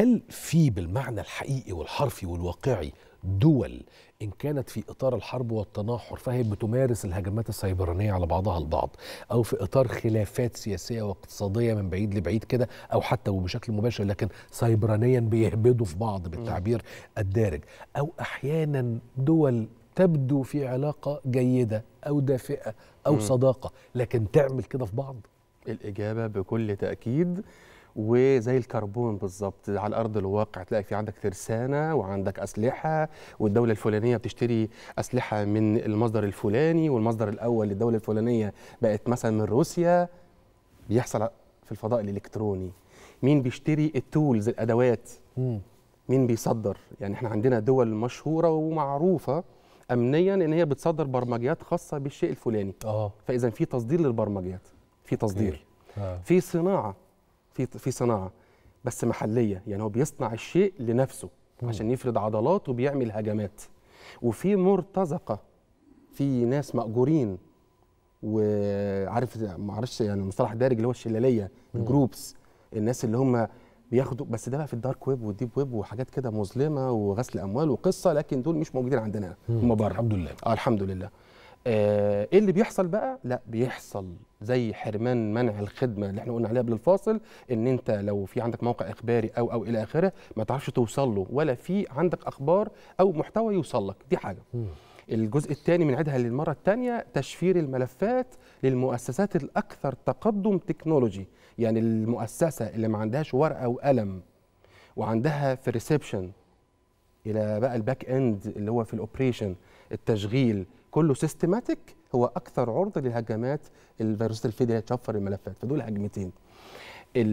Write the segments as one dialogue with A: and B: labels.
A: هل في بالمعنى الحقيقي والحرفي والواقعي دول إن كانت في إطار الحرب والتناحر فهي بتمارس الهجمات السيبرانية على بعضها البعض أو في إطار خلافات سياسية واقتصادية من بعيد لبعيد كده أو حتى وبشكل مباشر لكن سيبرانيا بيهبدوا في بعض بالتعبير الدارج أو أحيانا دول تبدو في علاقة جيدة أو دافئة أو صداقة لكن تعمل كده في بعض الإجابة بكل تأكيد وزي الكربون بالظبط على ارض الواقع تلاقي في عندك ترسانه وعندك اسلحه والدوله الفلانيه بتشتري اسلحه من المصدر الفلاني والمصدر الاول للدوله الفلانيه بقت مثلا من روسيا بيحصل في الفضاء الالكتروني مين بيشتري التولز الادوات مين بيصدر يعني احنا عندنا دول مشهوره ومعروفه امنيا ان هي بتصدر برمجيات خاصه بالشيء الفلاني اه فاذا في تصدير للبرمجيات في تصدير آه. في صناعه في في صناعه بس محليه يعني هو بيصنع الشيء لنفسه مم. عشان يفرد عضلاته وبيعمل هجمات وفي مرتزقه في ناس ماجورين وعارف ما اعرفش يعني المصطلح الدارج اللي هو الشلاليه الجروبس الناس اللي هم بياخدوا بس ده بقى في الدارك ويب والديب ويب وحاجات كده مظلمه وغسل اموال وقصه لكن دول مش موجودين عندنا هم بره الحمد لله اه الحمد لله آه ايه اللي بيحصل بقى لا بيحصل زي حرمان منع الخدمه اللي احنا قلنا عليها قبل الفاصل ان انت لو في عندك موقع اخباري او او الى اخره ما تعرفش توصل له ولا في عندك اخبار او محتوى يوصل لك دي حاجه الجزء الثاني بنعيدها للمره الثانيه تشفير الملفات للمؤسسات الاكثر تقدم تكنولوجي يعني المؤسسه اللي ما عندهاش ورقه وقلم وعندها في الريسبشن الى بقى الباك اند اللي هو في الاوبريشن التشغيل كله سيستماتيك هو اكثر عرضه لهجمات الفيروسات الفيديا اللي تشفر الملفات فدول هجمتين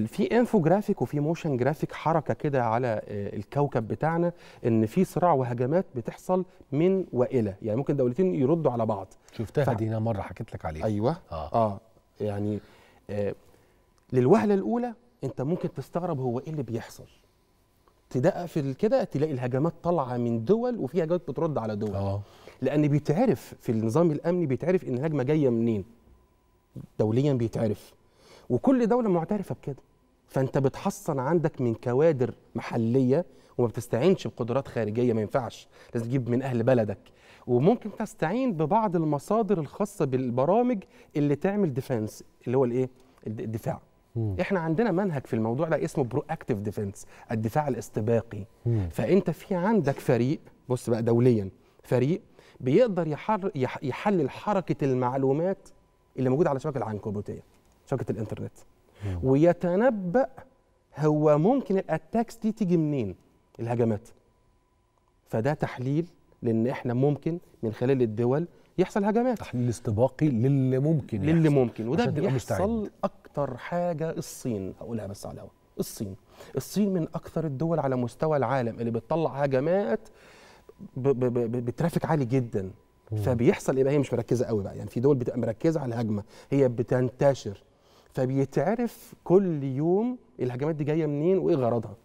A: في انفو جرافيك وفي موشن جرافيك حركه كده على آه، الكوكب بتاعنا ان في صراع وهجمات بتحصل من والى يعني ممكن دولتين يردوا على بعض شفتها ف... دي مره حكيت لك عليها ايوه اه, آه يعني آه للوهله الاولى انت ممكن تستغرب هو ايه اللي بيحصل في كده تلاقي الهجمات طالعه من دول وفي هجمات بترد على دول أوه. لان بيتعرف في النظام الامني بيتعرف ان الهجمه جايه منين دوليا بيتعرف وكل دوله معترفه بكده فانت بتحصن عندك من كوادر محليه وما بتستعينش بقدرات خارجيه ما ينفعش لازم تجيب من اهل بلدك وممكن تستعين ببعض المصادر الخاصه بالبرامج اللي تعمل ديفنس اللي هو الايه الدفاع مم. احنا عندنا منهج في الموضوع ده اسمه برو اكتف ديفنس الدفاع الاستباقي مم. فانت في عندك فريق بص بقى دوليا فريق بيقدر يحر يحلل حركه المعلومات اللي موجوده على شبكه العنكبوتيه شبكه الانترنت مم. ويتنبأ هو ممكن الاتاكس دي تيجي منين الهجمات فده تحليل لان احنا ممكن من خلال الدول يحصل هجمات تحليل استباقي للي ممكن يحصل. للي ممكن وده بيحصل مستعد. اكتر حاجه الصين هقولها بس على الهواء الصين الصين من اكثر الدول على مستوى العالم اللي بتطلع هجمات بترافيك عالي جدا مم. فبيحصل ايه هي مش مركزه قوي بقى يعني في دول بتبقى مركزه على الهجمه هي بتنتشر فبيتعرف كل يوم الهجمات دي جايه منين وايه غرضها